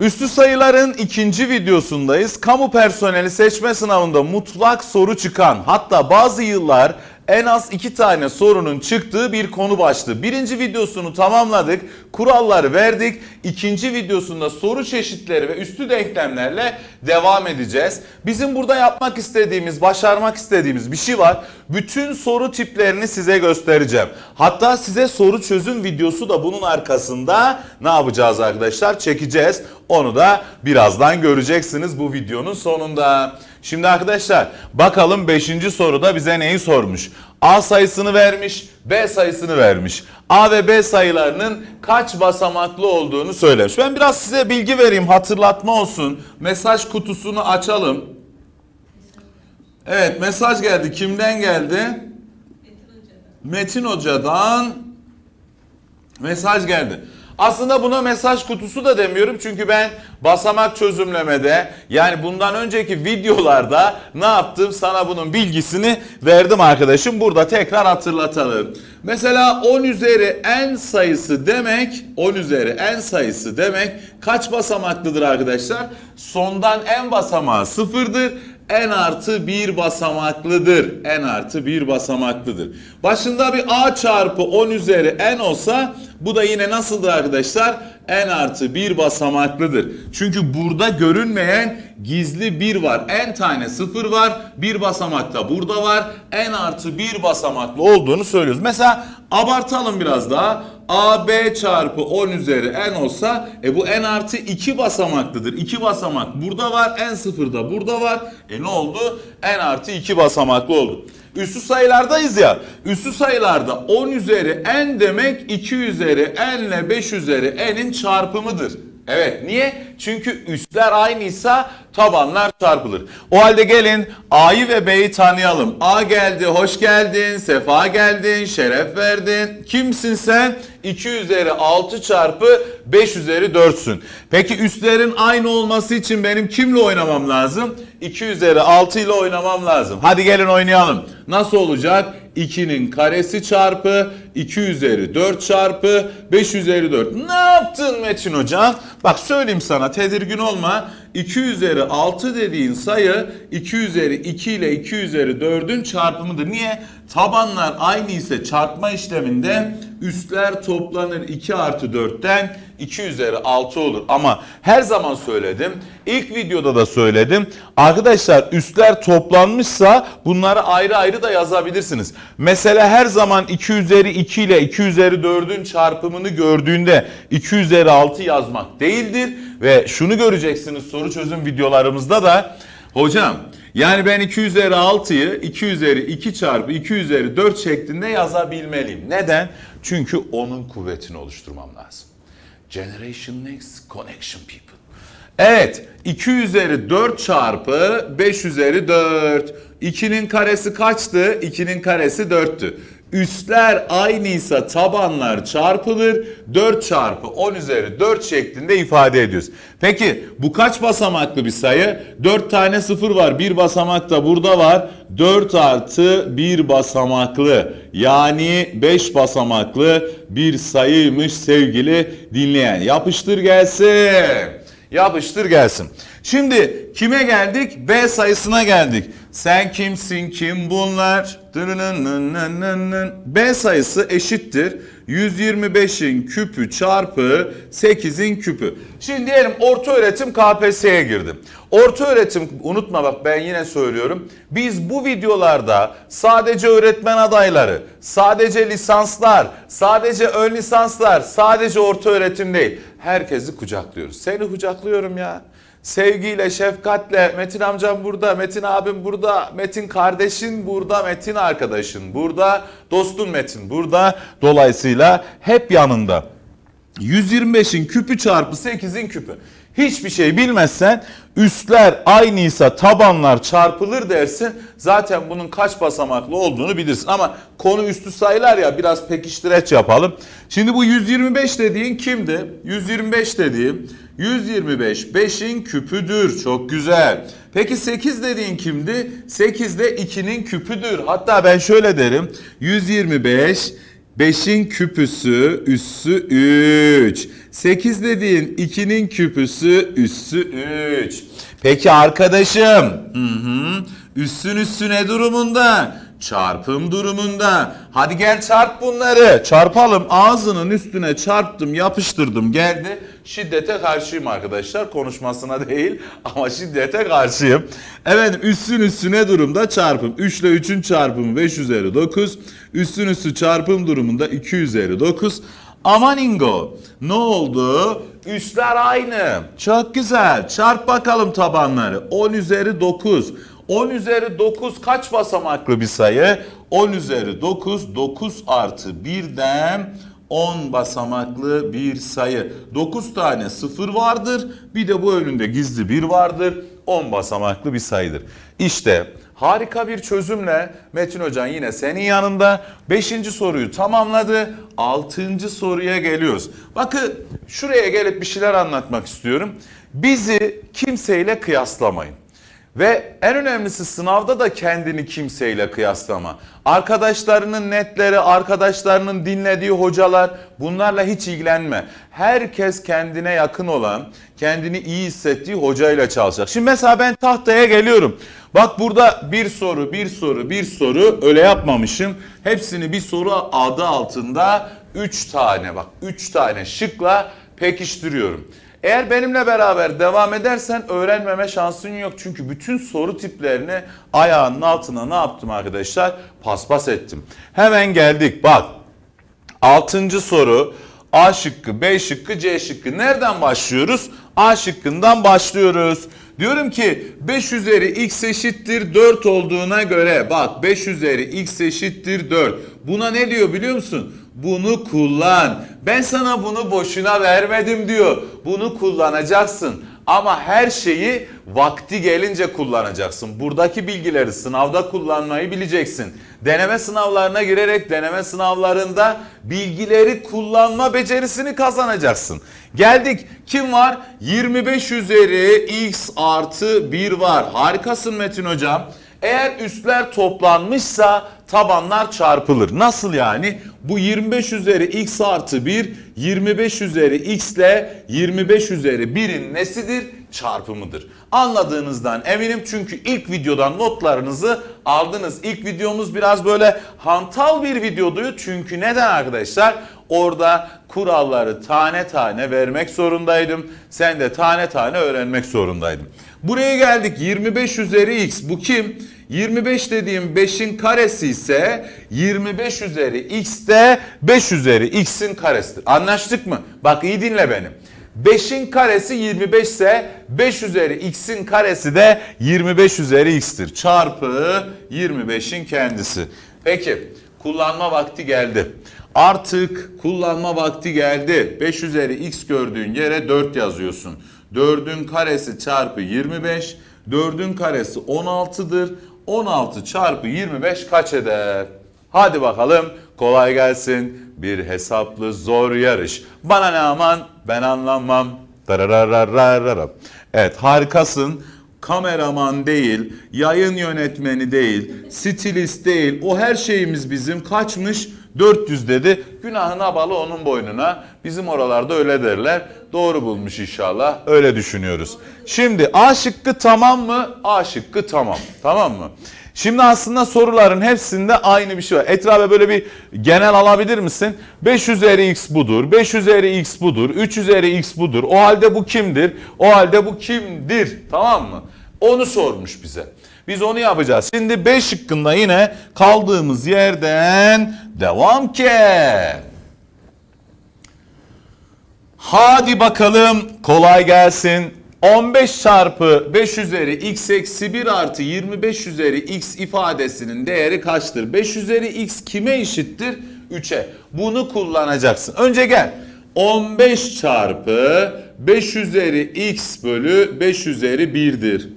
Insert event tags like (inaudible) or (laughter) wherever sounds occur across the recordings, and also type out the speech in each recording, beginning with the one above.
Üstü sayıların ikinci videosundayız. Kamu personeli seçme sınavında mutlak soru çıkan hatta bazı yıllar en az iki tane sorunun çıktığı bir konu başlığı. Birinci videosunu tamamladık. Kuralları verdik. İkinci videosunda soru çeşitleri ve üstü denklemlerle devam edeceğiz. Bizim burada yapmak istediğimiz, başarmak istediğimiz bir şey var. Bütün soru tiplerini size göstereceğim. Hatta size soru çözüm videosu da bunun arkasında ne yapacağız arkadaşlar? Çekeceğiz. Onu da birazdan göreceksiniz bu videonun sonunda. Şimdi arkadaşlar bakalım 5. soruda bize neyi sormuş? A sayısını vermiş, B sayısını vermiş. A ve B sayılarının kaç basamaklı olduğunu söylemiş. Ben biraz size bilgi vereyim, hatırlatma olsun. Mesaj kutusunu açalım. Evet, mesaj geldi. Kimden geldi? Metin Hoca'dan mesaj geldi. Aslında buna mesaj kutusu da demiyorum çünkü ben basamak çözümlemede yani bundan önceki videolarda ne yaptım sana bunun bilgisini verdim arkadaşım. Burada tekrar hatırlatalım. Mesela 10 üzeri en sayısı demek 10 üzeri en sayısı demek kaç basamaklıdır arkadaşlar? Sondan en basamağı sıfırdır. En artı bir basamaklıdır. En artı bir basamaklıdır. Başında bir a çarpı 10 üzeri n olsa bu da yine nasıldır arkadaşlar? En artı bir basamaklıdır. Çünkü burada görünmeyen gizli bir var. En tane sıfır var. 1 basamakta burada var. en artı bir basamaklı olduğunu söylüyoruz. Mesela abartalım biraz daha. AB çarpı 10 üzeri n olsa e bu n artı 2 basamaklıdır. 2 basamak burada var. N da burada var. E ne oldu? N artı 2 basamaklı oldu. Üssü sayılardayız ya. Üssü sayılarda 10 üzeri n demek 2 üzeri n ile 5 üzeri n'in çarpımıdır. Evet niye? Çünkü üsler aynıysa tabanlar çarpılır. O halde gelin A'yı ve B'yi tanıyalım. A geldi, hoş geldin, sefa geldin, şeref verdin. Kimsin sen? 2 üzeri 6 çarpı 5 üzeri 4'sün. Peki üstlerin aynı olması için benim kimle oynamam lazım? 2 üzeri 6 ile oynamam lazım. Hadi gelin oynayalım. Nasıl olacak? 2'nin karesi çarpı 2 üzeri 4 çarpı 5 üzeri 4. Ne yaptın Metin Hoca? Bak söyleyeyim sana tedirgin olma. 2 üzeri 6 dediğin sayı 2 üzeri 2 ile 2 üzeri 4'ün çarpımıdır. Niye? Tabanlar aynı ise çarpma işleminde Üstler toplanır 2 artı 4'ten 2 üzeri 6 olur. Ama her zaman söyledim. İlk videoda da söyledim. Arkadaşlar üstler toplanmışsa bunları ayrı ayrı da yazabilirsiniz. Mesela her zaman 2 üzeri 2 ile 2 üzeri 4'ün çarpımını gördüğünde 2 üzeri 6 yazmak değildir. Ve şunu göreceksiniz soru çözüm videolarımızda da. Hocam yani ben 2 üzeri 6'yı 2 üzeri 2 çarpı 2 üzeri 4 şeklinde yazabilmeliyim. Neden? Çünkü onun kuvvetini oluşturmam lazım. Generation Next Connection People. Evet 2 üzeri 4 çarpı 5 üzeri 4. 2'nin karesi kaçtı? 2'nin karesi 4'tü. Üstler aynıysa tabanlar çarpılır. 4 çarpı 10 üzeri 4 şeklinde ifade ediyoruz. Peki bu kaç basamaklı bir sayı? 4 tane sıfır var. Bir basamak da burada var. 4 artı 1 basamaklı yani 5 basamaklı bir sayıymış sevgili dinleyen. Yapıştır gelsin. Yapıştır gelsin. Şimdi kime geldik? B sayısına geldik. Sen kimsin? Kim bunlar? B sayısı eşittir. 125'in küpü çarpı 8'in küpü. Şimdi diyelim orta öğretim KPSS'ye girdim. Orta öğretim unutma bak ben yine söylüyorum. Biz bu videolarda sadece öğretmen adayları, sadece lisanslar, sadece ön lisanslar, sadece orta öğretim değil. Herkesi kucaklıyoruz. Seni kucaklıyorum ya sevgiyle, şefkatle Metin amcam burada, Metin abim burada, Metin kardeşin burada, Metin arkadaşın burada, dostun Metin burada. Dolayısıyla hep yanında. 125'in küpü çarpı 8'in küpü. Hiçbir şey bilmezsen üstler aynıysa tabanlar çarpılır dersin. Zaten bunun kaç basamaklı olduğunu bilirsin. Ama konu üstü sayılar ya biraz pekiştireç yapalım. Şimdi bu 125 dediğin kimdi? 125 dediğim 125 5'in küpüdür. Çok güzel. Peki 8 dediğin kimdi? 8 de 2'nin küpüdür. Hatta ben şöyle derim. 125 5'in küpüsü üssü 3. 8 dediğin 2'nin küpüsü üssü 3. Peki arkadaşım. Hı hı. Üssün üssü ne durumunda? çarpım durumunda. Hadi gel çarp bunları. Çarpalım. Ağzının üstüne çarptım, yapıştırdım. Geldi. Şiddete karşıyım arkadaşlar. Konuşmasına değil ama şiddete karşıyım. Evet üstün üstüne durumda çarpım. 3 ile 3'ün çarpımı 5 üzeri 9. Üstün üstü çarpım durumunda 2 üzeri 9. Aman ingo ne oldu? Üstler aynı. Çok güzel. Çarp bakalım tabanları. 10 üzeri 9. 10 üzeri 9 kaç basamaklı bir sayı? 10 üzeri 9, 9 artı 1'den 10 basamaklı bir sayı. 9 tane 0 vardır. Bir de bu önünde gizli 1 vardır. 10 basamaklı bir sayıdır. İşte harika bir çözümle Metin Hocan yine senin yanında 5. soruyu tamamladı. 6. soruya geliyoruz. Bakın şuraya gelip bir şeyler anlatmak istiyorum. Bizi kimseyle kıyaslamayın. Ve en önemlisi sınavda da kendini kimseyle kıyaslama. Arkadaşlarının netleri, arkadaşlarının dinlediği hocalar bunlarla hiç ilgilenme. Herkes kendine yakın olan, kendini iyi hissettiği hocayla çalışacak. Şimdi mesela ben tahtaya geliyorum. Bak burada bir soru, bir soru, bir soru öyle yapmamışım. Hepsini bir soru adı altında 3 tane bak 3 tane şıkla pekiştiriyorum. Eğer benimle beraber devam edersen öğrenmeme şansın yok. Çünkü bütün soru tiplerini ayağının altına ne yaptım arkadaşlar? Paspas ettim. Hemen geldik bak. Altıncı soru A şıkkı, B şıkkı, C şıkkı. Nereden başlıyoruz? A şıkkından başlıyoruz. Diyorum ki 5 üzeri x eşittir 4 olduğuna göre bak 5 üzeri x eşittir 4. Buna ne diyor biliyor musun? Bunu kullan. Ben sana bunu boşuna vermedim diyor. Bunu kullanacaksın. Ama her şeyi vakti gelince kullanacaksın. Buradaki bilgileri sınavda kullanmayı bileceksin. Deneme sınavlarına girerek deneme sınavlarında bilgileri kullanma becerisini kazanacaksın. Geldik kim var? 25 üzeri x artı 1 var. Harikasın Metin hocam. Eğer üstler toplanmışsa tabanlar çarpılır. Nasıl yani? Bu 25 üzeri x artı 1 25 üzeri x ile 25 üzeri 1'in nesidir? Çarpımıdır. Anladığınızdan eminim çünkü ilk videodan notlarınızı aldınız. İlk videomuz biraz böyle hantal bir videodu. Çünkü neden arkadaşlar? Orada kuralları tane tane vermek zorundaydım. Sen de tane tane öğrenmek zorundaydın. Buraya geldik 25 üzeri x bu kim? 25 dediğim 5'in karesi ise 25 üzeri x de 5 üzeri x'in karesidir. Anlaştık mı? Bak iyi dinle benim. 5'in karesi 25 ise 5 üzeri x'in karesi de 25 üzeri x'tir. Çarpı 25'in kendisi. Peki kullanma vakti geldi. Artık kullanma vakti geldi. 5 üzeri x gördüğün yere 4 yazıyorsun. 4'ün karesi çarpı 25. 4'ün karesi 16'dır. 16 çarpı 25 kaç eder? Hadi bakalım kolay gelsin. Bir hesaplı zor yarış. Bana ne aman ben anlamam. Evet harikasın. Kameraman değil, yayın yönetmeni değil, stilist değil. O her şeyimiz bizim kaçmış? 400 dedi. Günahına balı onun boynuna. Bizim oralarda öyle derler doğru bulmuş inşallah. Öyle düşünüyoruz. Şimdi A şıkkı tamam mı? A şıkkı tamam. Tamam mı? Şimdi aslında soruların hepsinde aynı bir şey var. Etrafa böyle bir genel alabilir misin? 5 üzeri x budur, 5 üzeri x budur, 3 üzeri x budur. O halde bu kimdir? O halde bu kimdir? Tamam mı? Onu sormuş bize. Biz onu yapacağız. Şimdi 5 şıkkında yine kaldığımız yerden devam ki. Hadi bakalım kolay gelsin. 15 çarpı 5 üzeri x eksi 1 artı 25 üzeri x ifadesinin değeri kaçtır? 5 üzeri x kime eşittir? 3'e. Bunu kullanacaksın. Önce gel. 15 çarpı 5 üzeri x bölü 5 üzeri 1'dir.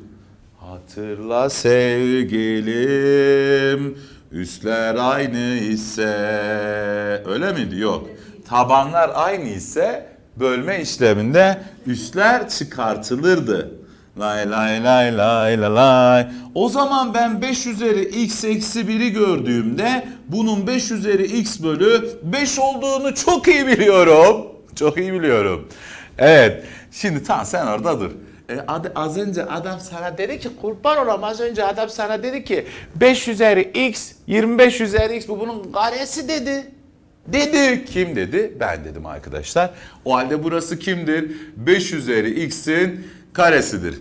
Hatırla sevgilim üstler aynı ise öyle miydi? Yok. Tabanlar aynı ise bölme işleminde üstler çıkartılırdı. Lay lay lay lay lay lay. O zaman ben 5 üzeri x eksi 1'i gördüğümde bunun 5 üzeri x bölü 5 olduğunu çok iyi biliyorum. Çok iyi biliyorum. Evet. Şimdi tam sen orada dur. E, ad, az önce adam sana dedi ki kurban olam az önce adam sana dedi ki 5 üzeri x 25 üzeri x bu bunun karesi dedi. Dedi kim dedi? Ben dedim arkadaşlar. O halde burası kimdir? 5 üzeri x'in karesidir.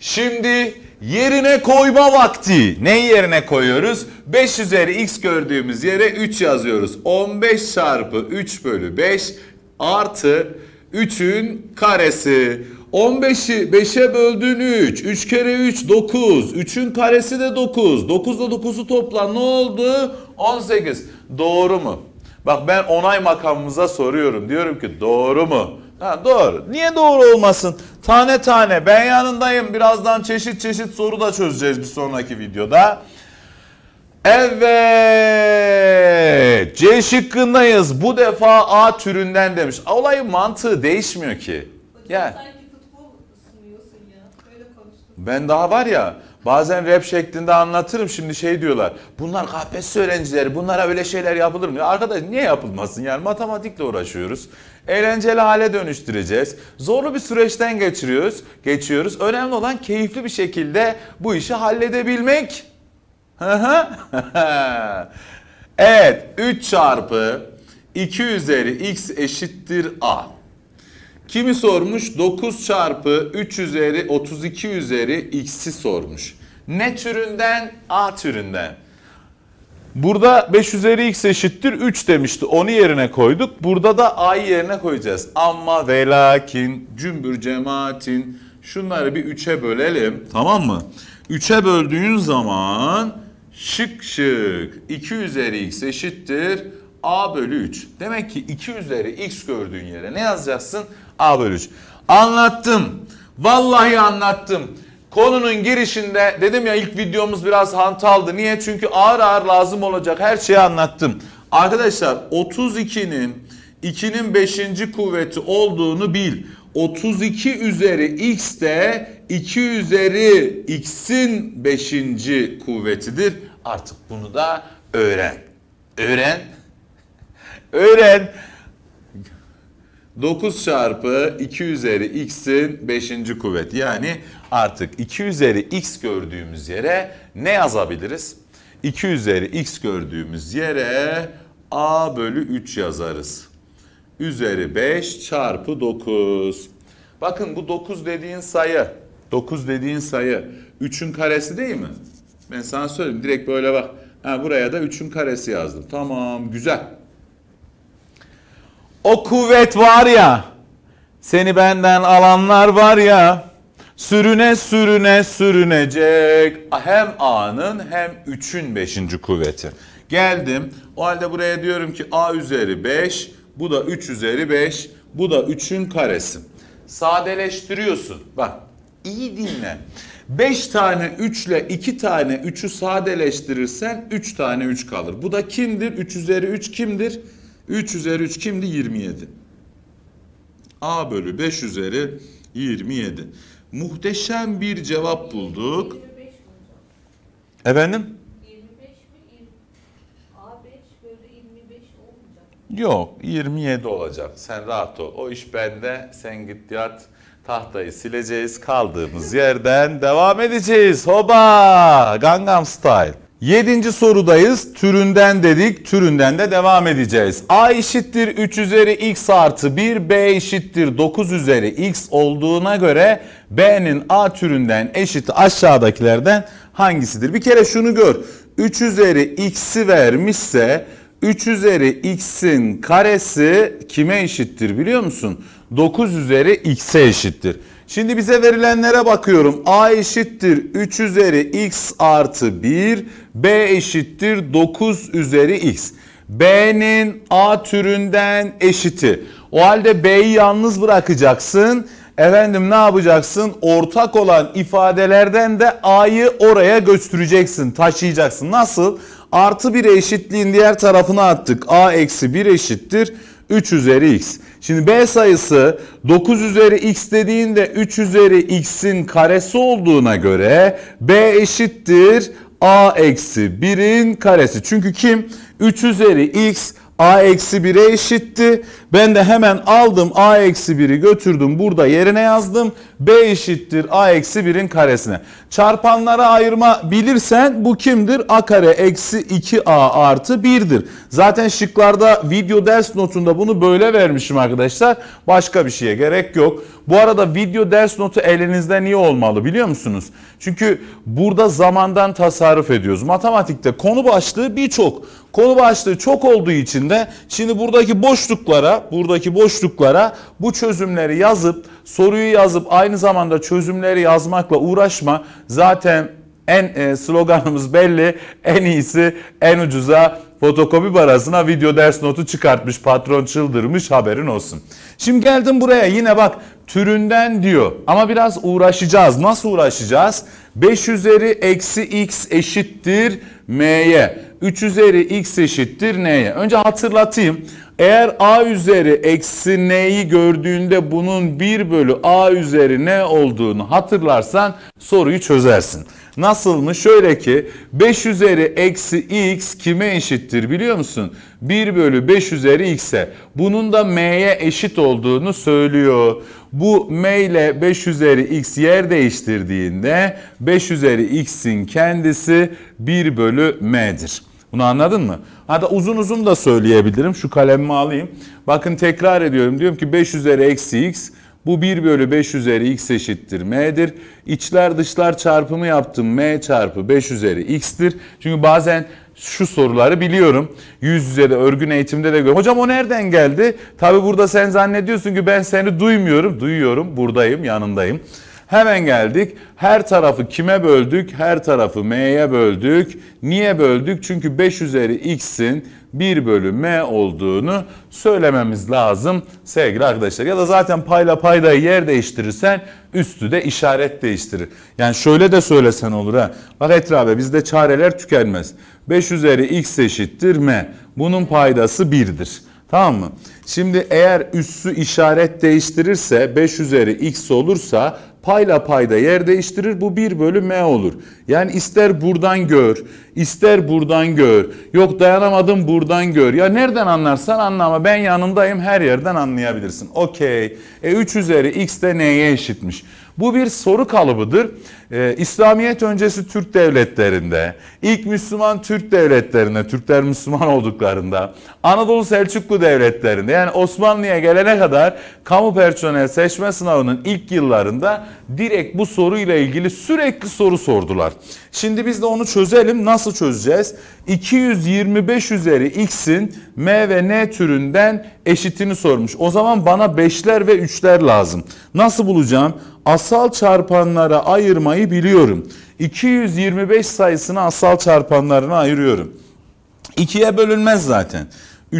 Şimdi yerine koyma vakti. Neyi yerine koyuyoruz? 5 üzeri x gördüğümüz yere 3 yazıyoruz. 15 çarpı 3 bölü 5 artı 3'ün karesi. 15'i 5'e böldüğün 3. 3 kere 3 9. 3'ün karesi de 9. 9 ile 9'u topla ne oldu? 18. Doğru mu? Bak ben onay makamımıza soruyorum. Diyorum ki doğru mu? Ha, doğru. Niye doğru olmasın? Tane tane ben yanındayım. Birazdan çeşit çeşit soru da çözeceğiz bir sonraki videoda. Evet. C şıkkındayız. Bu defa A türünden demiş. Olay mantığı değişmiyor ki. Gel. sanki futbol sunuyorsun ya. Öyle konuştum. Ben daha var ya Bazen rap şeklinde anlatırım şimdi şey diyorlar. Bunlar KPSS öğrencileri bunlara öyle şeyler yapılır mı? arkadaş niye yapılmasın yani matematikle uğraşıyoruz. Eğlenceli hale dönüştüreceğiz. Zorlu bir süreçten geçiriyoruz, geçiyoruz. Önemli olan keyifli bir şekilde bu işi halledebilmek. (laughs) evet 3 çarpı 2 üzeri x eşittir a. Kimi sormuş? 9 çarpı 3 üzeri 32 üzeri x'i sormuş. Ne türünden? A türünden. Burada 5 üzeri x eşittir 3 demişti. Onu yerine koyduk. Burada da a'yı yerine koyacağız. Ama ve lakin cümbür cemaatin şunları bir 3'e bölelim. Tamam mı? 3'e böldüğün zaman şık şık 2 üzeri x eşittir a bölü 3. Demek ki 2 üzeri x gördüğün yere ne yazacaksın? A bölü 3. Anlattım. Vallahi anlattım. Konunun girişinde dedim ya ilk videomuz biraz hantaldı. Niye? Çünkü ağır ağır lazım olacak her şeyi anlattım. Arkadaşlar 32'nin 2'nin 5. kuvveti olduğunu bil. 32 üzeri x de 2 üzeri x'in 5. kuvvetidir. Artık bunu da öğren. Öğren. (laughs) öğren. 9 çarpı 2 üzeri x'in 5. kuvvet. Yani artık 2 üzeri x gördüğümüz yere ne yazabiliriz? 2 üzeri x gördüğümüz yere a bölü 3 yazarız. Üzeri 5 çarpı 9. Bakın bu 9 dediğin sayı. 9 dediğin sayı 3'ün karesi değil mi? Ben sana söyleyeyim direkt böyle bak. Ha, buraya da 3'ün karesi yazdım. Tamam güzel. O kuvvet var ya, seni benden alanlar var ya, sürüne sürüne sürünecek. Hem A'nın hem 3'ün 5. kuvveti. Geldim. O halde buraya diyorum ki A üzeri 5, bu da 3 üzeri 5, bu da 3'ün karesi. Sadeleştiriyorsun. Bak iyi dinle. 5 tane 3 ile 2 tane 3'ü sadeleştirirsen 3 tane 3 kalır. Bu da kimdir? 3 üzeri 3 kimdir? 3 üzeri 3 kimdi? 27. A bölü 5 üzeri 27. Muhteşem bir cevap bulduk. Efendim? 25 mi? A5 bölü 25 olmayacak. Yok 27 olacak. Sen rahat ol. O iş bende. Sen git yat. Tahtayı sileceğiz. Kaldığımız yerden devam edeceğiz. Hoba! Gangnam Style. Yedinci sorudayız. Türünden dedik. Türünden de devam edeceğiz. A eşittir 3 üzeri x artı 1. B eşittir 9 üzeri x olduğuna göre B'nin A türünden eşit aşağıdakilerden hangisidir? Bir kere şunu gör. 3 üzeri x'i vermişse 3 üzeri x'in karesi kime eşittir biliyor musun? 9 üzeri x'e eşittir. Şimdi bize verilenlere bakıyorum. A eşittir 3 üzeri x artı 1. B eşittir 9 üzeri x. B'nin A türünden eşiti. O halde B'yi yalnız bırakacaksın. Efendim ne yapacaksın? Ortak olan ifadelerden de A'yı oraya götüreceksin, taşıyacaksın. Nasıl? Artı 1 eşitliğin diğer tarafına attık. A eksi 1 eşittir. 3 üzeri x. Şimdi b sayısı 9 üzeri x dediğinde 3 üzeri x'in karesi olduğuna göre b eşittir a eksi 1'in karesi. Çünkü kim? 3 üzeri x a eksi 1'e eşitti. Ben de hemen aldım a eksi 1'i götürdüm burada yerine yazdım. B eşittir A eksi 1'in karesine. Çarpanlara ayırma bilirsen bu kimdir? A kare eksi 2A artı 1'dir. Zaten şıklarda video ders notunda bunu böyle vermişim arkadaşlar. Başka bir şeye gerek yok. Bu arada video ders notu elinizde niye olmalı biliyor musunuz? Çünkü burada zamandan tasarruf ediyoruz. Matematikte konu başlığı birçok. Konu başlığı çok olduğu için de şimdi buradaki boşluklara, buradaki boşluklara bu çözümleri yazıp soruyu yazıp aynı zamanda çözümleri yazmakla uğraşma. Zaten en e, sloganımız belli. En iyisi en ucuza fotokopi parasına video ders notu çıkartmış. Patron çıldırmış haberin olsun. Şimdi geldim buraya yine bak türünden diyor. Ama biraz uğraşacağız. Nasıl uğraşacağız? 5 üzeri eksi x eşittir m'ye. 3 üzeri x eşittir n'ye. Önce hatırlatayım. Eğer a üzeri eksi n'yi gördüğünde bunun 1 bölü a üzeri n olduğunu hatırlarsan soruyu çözersin. Nasıl mı? Şöyle ki 5 üzeri eksi x kime eşittir biliyor musun? 1 bölü 5 üzeri x'e. Bunun da m'ye eşit olduğunu söylüyor. Bu m ile 5 üzeri x yer değiştirdiğinde 5 üzeri x'in kendisi 1 bölü m'dir. Bunu anladın mı? Hatta uzun uzun da söyleyebilirim. Şu kalemimi alayım. Bakın tekrar ediyorum. Diyorum ki 5 üzeri eksi x. Bu 1 bölü 5 üzeri x eşittir m'dir. İçler dışlar çarpımı yaptım. m çarpı 5 üzeri x'tir. Çünkü bazen şu soruları biliyorum. Yüz üzeri de örgün eğitimde de görüyorum. Hocam o nereden geldi? Tabi burada sen zannediyorsun ki ben seni duymuyorum. Duyuyorum buradayım yanındayım. Hemen geldik. Her tarafı kime böldük? Her tarafı m'ye böldük. Niye böldük? Çünkü 5 üzeri x'in 1 bölü m olduğunu söylememiz lazım sevgili arkadaşlar. Ya da zaten payla paydayı yer değiştirirsen üstü de işaret değiştirir. Yani şöyle de söylesen olur ha. Bak etrafa bizde çareler tükenmez. 5 üzeri x eşittir m. Bunun paydası 1'dir. Tamam mı? Şimdi eğer üssü işaret değiştirirse 5 üzeri x olursa payla payda yer değiştirir bu 1 bölü m olur. Yani ister buradan gör, ister buradan gör, yok dayanamadım buradan gör. Ya nereden anlarsan anlama ben yanındayım her yerden anlayabilirsin. Okey. E 3 üzeri x de neye eşitmiş? Bu bir soru kalıbıdır. Ee, İslamiyet öncesi Türk devletlerinde, ilk Müslüman Türk devletlerinde, Türkler Müslüman olduklarında, Anadolu Selçuklu devletlerinde yani Osmanlı'ya gelene kadar kamu personel seçme sınavının ilk yıllarında direkt bu soruyla ilgili sürekli soru sordular. Şimdi biz de onu çözelim. Nasıl çözeceğiz? 225 üzeri x'in m ve n türünden eşitini sormuş. O zaman bana 5'ler ve 3'ler lazım. Nasıl bulacağım? Asal çarpanlara ayırmayı biliyorum. 225 sayısını asal çarpanlarına ayırıyorum. 2'ye bölünmez zaten.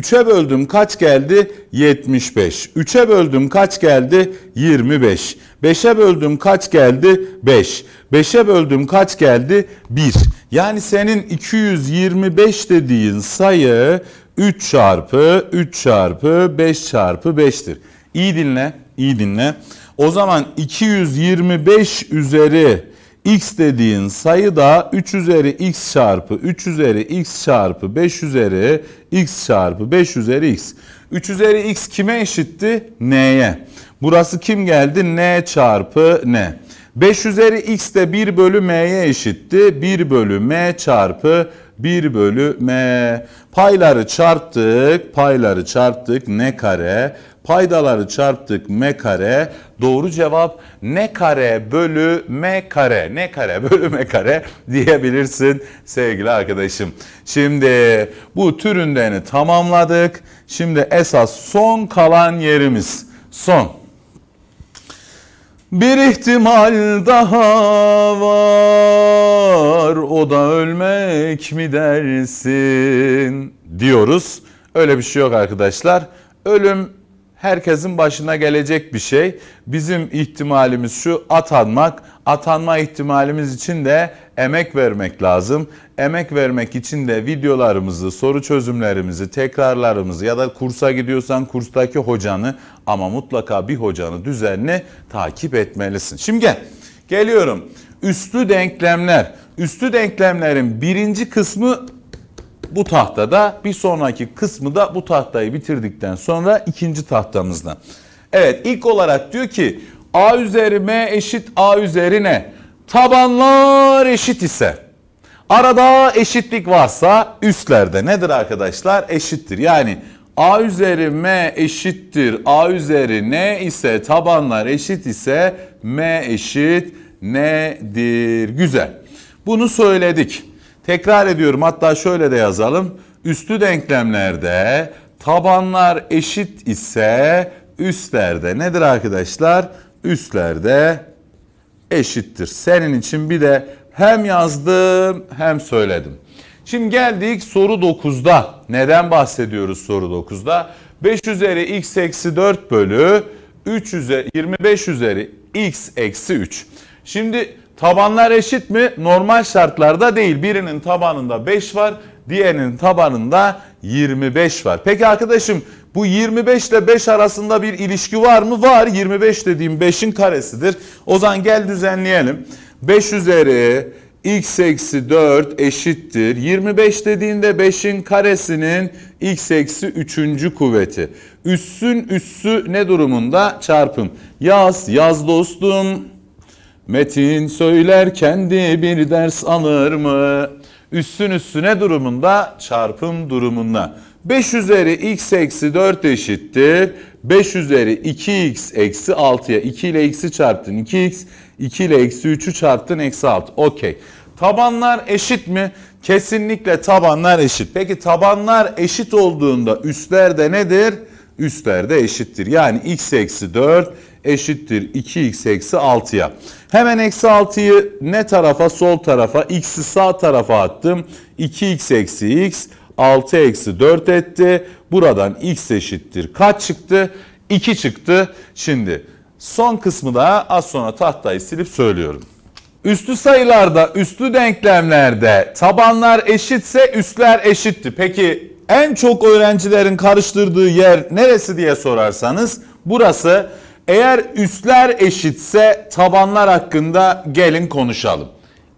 3'e böldüm kaç geldi? 75. 3'e böldüm kaç geldi? 25. 5'e böldüm kaç geldi? 5. 5'e böldüm kaç geldi? 1. Yani senin 225 dediğin sayı 3 çarpı 3 çarpı 5 çarpı 5'tir. İyi dinle, iyi dinle. O zaman 225 üzeri x dediğin sayı da 3 üzeri x çarpı 3 üzeri x çarpı 5 üzeri x çarpı 5 üzeri x. 3 üzeri x kime eşitti? n'ye. Burası kim geldi? n çarpı n. 5 üzeri x de 1 bölü m'ye eşitti. 1 bölü m çarpı 1 bölü m. Payları çarptık, payları çarptık. n kare Paydaları çarptık m kare. Doğru cevap ne kare bölü m kare. Ne kare (laughs) bölü m kare diyebilirsin sevgili arkadaşım. Şimdi bu türündeni tamamladık. Şimdi esas son kalan yerimiz. Son. Bir ihtimal daha var o da ölmek mi dersin diyoruz. Öyle bir şey yok arkadaşlar. Ölüm herkesin başına gelecek bir şey. Bizim ihtimalimiz şu atanmak. Atanma ihtimalimiz için de emek vermek lazım. Emek vermek için de videolarımızı, soru çözümlerimizi, tekrarlarımızı ya da kursa gidiyorsan kurstaki hocanı ama mutlaka bir hocanı düzenli takip etmelisin. Şimdi gel, geliyorum. Üstü denklemler. Üstü denklemlerin birinci kısmı bu tahtada bir sonraki kısmı da bu tahtayı bitirdikten sonra ikinci tahtamızda. Evet ilk olarak diyor ki A üzeri M eşit A üzeri üzerine tabanlar eşit ise arada eşitlik varsa üstlerde nedir arkadaşlar? Eşittir. Yani A üzeri M eşittir. A üzeri N ise tabanlar eşit ise M eşit nedir? Güzel. Bunu söyledik. Tekrar ediyorum hatta şöyle de yazalım. Üstü denklemlerde tabanlar eşit ise üstlerde nedir arkadaşlar? Üstlerde eşittir. Senin için bir de hem yazdım hem söyledim. Şimdi geldik soru 9'da. Neden bahsediyoruz soru 9'da? 5 üzeri x eksi 4 bölü 3 üzeri 25 üzeri x eksi 3. Şimdi Tabanlar eşit mi? Normal şartlarda değil. Birinin tabanında 5 var, diğerinin tabanında 25 var. Peki arkadaşım bu 25 ile 5 arasında bir ilişki var mı? Var. 25 dediğim 5'in karesidir. O zaman gel düzenleyelim. 5 üzeri x eksi 4 eşittir. 25 dediğinde 5'in karesinin x eksi 3. kuvveti. Üssün üssü ne durumunda? Çarpım. Yaz, yaz dostum. Metin söyler kendi bir ders alır mı? Üstün üstüne durumunda çarpım durumunda. 5 üzeri x eksi 4 eşittir. 5 üzeri 2x eksi 6'ya 2 ile x'i çarptın 2x. 2 ile eksi 3'ü çarptın eksi 6. Okey. Tabanlar eşit mi? Kesinlikle tabanlar eşit. Peki tabanlar eşit olduğunda üstlerde nedir? Üstlerde eşittir. Yani x eksi 4 eşittir 2x eksi 6'ya. Hemen eksi 6'yı ne tarafa? Sol tarafa. X'i sağ tarafa attım. 2x eksi x 6 eksi 4 etti. Buradan x eşittir. Kaç çıktı? 2 çıktı. Şimdi son kısmı da az sonra tahtayı silip söylüyorum. Üstü sayılarda, üstü denklemlerde tabanlar eşitse üstler eşitti. Peki en çok öğrencilerin karıştırdığı yer neresi diye sorarsanız burası eğer üstler eşitse tabanlar hakkında gelin konuşalım.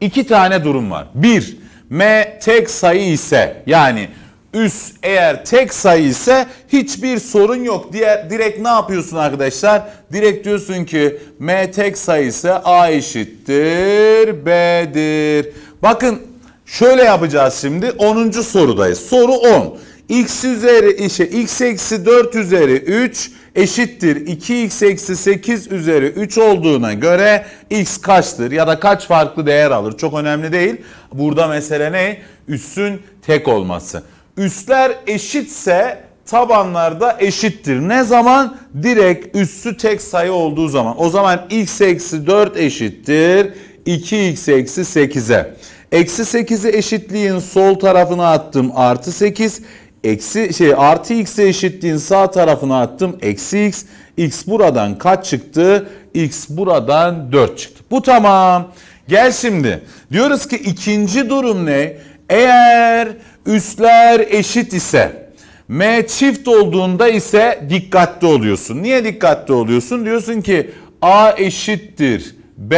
İki tane durum var. Bir, M tek sayı ise yani üst eğer tek sayı ise hiçbir sorun yok. Diğer direkt ne yapıyorsun arkadaşlar? Direkt diyorsun ki M tek sayı ise A eşittir B'dir. Bakın şöyle yapacağız şimdi 10. sorudayız. Soru 10. X üzeri işe x eksi 4 üzeri 3 eşittir 2x eksi 8 üzeri 3 olduğuna göre x kaçtır ya da kaç farklı değer alır çok önemli değil. Burada mesele ne? Üssün tek olması. Üsler eşitse tabanlar da eşittir. Ne zaman? Direkt üssü tek sayı olduğu zaman. O zaman x eksi 4 eşittir 2x eksi 8'e. Eksi 8'i eşitliğin sol tarafına attım artı 8 eksi şey artı x'e eşittiğin sağ tarafına attım. Eksi x. X buradan kaç çıktı? X buradan 4 çıktı. Bu tamam. Gel şimdi. Diyoruz ki ikinci durum ne? Eğer üstler eşit ise M çift olduğunda ise dikkatli oluyorsun. Niye dikkatli oluyorsun? Diyorsun ki A eşittir B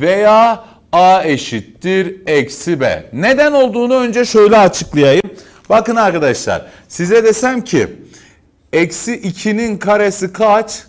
veya A eşittir eksi B. Neden olduğunu önce şöyle açıklayayım. Bakın arkadaşlar size desem ki eksi 2'nin karesi kaç?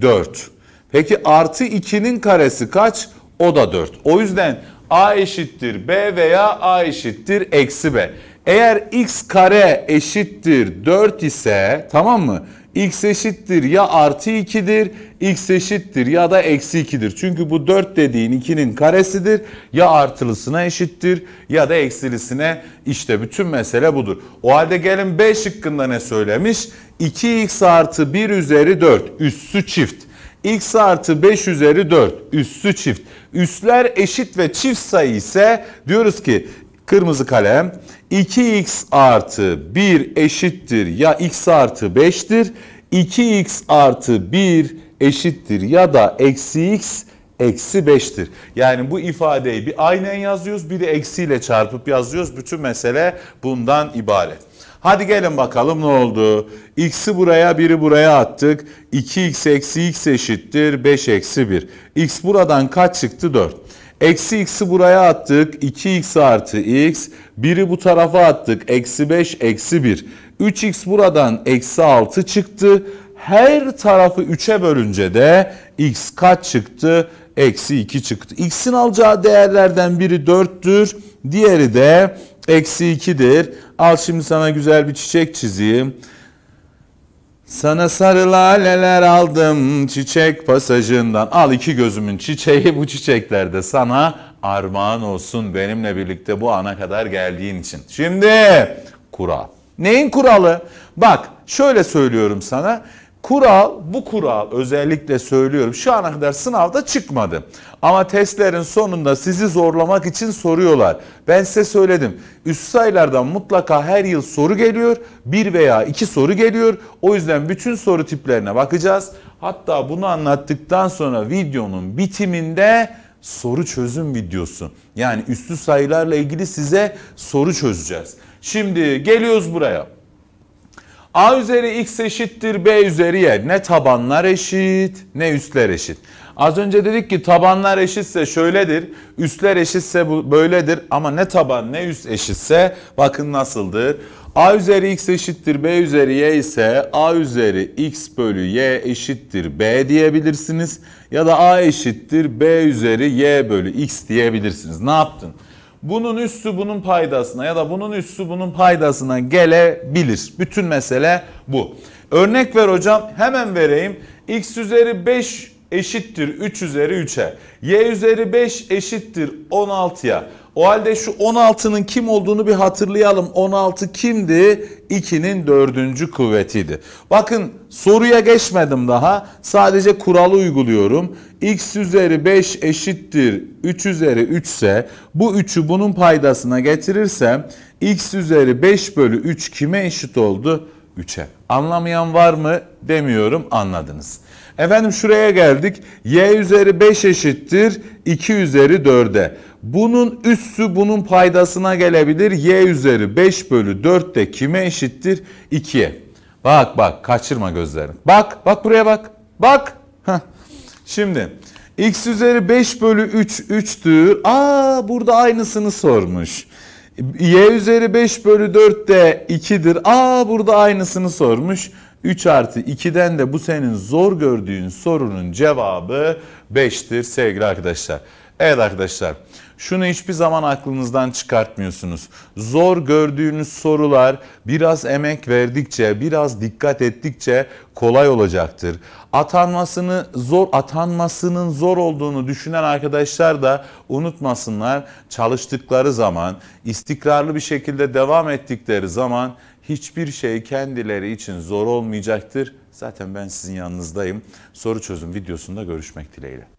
4. Peki artı 2'nin karesi kaç? O da 4. O yüzden a eşittir b veya a eşittir eksi b. Eğer x kare eşittir 4 ise tamam mı? x eşittir ya artı 2'dir, x eşittir ya da eksi 2'dir. Çünkü bu 4 dediğin 2'nin karesidir. Ya artılısına eşittir ya da eksilisine işte bütün mesele budur. O halde gelin 5. şıkkında ne söylemiş? 2x artı 1 üzeri 4 üssü çift. x artı 5 üzeri 4 üssü çift. Üsler eşit ve çift sayı ise diyoruz ki kırmızı kalem 2x artı 1 eşittir ya x artı 5'tir. 2x artı 1 eşittir ya da eksi x eksi 5'tir. Yani bu ifadeyi bir aynen yazıyoruz bir de eksiyle çarpıp yazıyoruz. Bütün mesele bundan ibaret. Hadi gelin bakalım ne oldu? X'i buraya, 1'i buraya attık. 2x eksi x eşittir 5 eksi 1. X buradan kaç çıktı? 4. Eksi x'i buraya attık. 2x artı x. 1'i bu tarafa attık. Eksi 5, eksi 1. 3x buradan eksi 6 çıktı. Her tarafı 3'e bölünce de x kaç çıktı? Eksi 2 çıktı. X'in alacağı değerlerden biri 4'tür. Diğeri de eksi 2'dir. Al şimdi sana güzel bir çiçek çizeyim. Sana sarı laleler aldım çiçek pasajından. Al iki gözümün çiçeği bu çiçeklerde sana armağan olsun benimle birlikte bu ana kadar geldiğin için. Şimdi kural. Neyin kuralı? Bak şöyle söylüyorum sana. Kural bu kural özellikle söylüyorum şu ana kadar sınavda çıkmadı. Ama testlerin sonunda sizi zorlamak için soruyorlar. Ben size söyledim. Üst sayılardan mutlaka her yıl soru geliyor. Bir veya iki soru geliyor. O yüzden bütün soru tiplerine bakacağız. Hatta bunu anlattıktan sonra videonun bitiminde soru çözüm videosu. Yani üstü sayılarla ilgili size soru çözeceğiz. Şimdi geliyoruz buraya. A üzeri x eşittir B üzeri y. Ne tabanlar eşit ne üstler eşit. Az önce dedik ki tabanlar eşitse şöyledir, üstler eşitse bu böyledir ama ne taban ne üst eşitse bakın nasıldır. A üzeri x eşittir B üzeri y ise A üzeri x bölü y eşittir B diyebilirsiniz. Ya da A eşittir B üzeri y bölü x diyebilirsiniz. Ne yaptın? bunun üssü bunun paydasına ya da bunun üssü bunun paydasına gelebilir. Bütün mesele bu. Örnek ver hocam hemen vereyim. X üzeri 5 eşittir 3 üzeri 3'e. Y üzeri 5 eşittir 16'ya. O halde şu 16'nın kim olduğunu bir hatırlayalım. 16 kimdi? 2'nin 4. kuvvetiydi. Bakın soruya geçmedim daha. Sadece kuralı uyguluyorum. x üzeri 5 eşittir 3 üzeri 3 ise bu 3'ü bunun paydasına getirirsem x üzeri 5 bölü 3 kime eşit oldu? 3'e. Anlamayan var mı demiyorum anladınız. Efendim şuraya geldik. Y üzeri 5 eşittir 2 üzeri 4'e. Bunun üssü bunun paydasına gelebilir. Y üzeri 5 bölü 4 de kime eşittir? 2'ye. Bak bak kaçırma gözlerini. Bak bak buraya bak. Bak. Heh. Şimdi x üzeri 5 bölü 3 3'tür. Aa burada aynısını sormuş. Y üzeri 5 bölü 4 de 2'dir. Aa burada aynısını sormuş. 3 artı 2'den de bu senin zor gördüğün sorunun cevabı 5'tir sevgili arkadaşlar. Evet arkadaşlar şunu hiçbir zaman aklınızdan çıkartmıyorsunuz. Zor gördüğünüz sorular biraz emek verdikçe, biraz dikkat ettikçe kolay olacaktır. Atanmasını zor atanmasının zor olduğunu düşünen arkadaşlar da unutmasınlar. Çalıştıkları zaman, istikrarlı bir şekilde devam ettikleri zaman Hiçbir şey kendileri için zor olmayacaktır. Zaten ben sizin yanınızdayım. Soru çözüm videosunda görüşmek dileğiyle.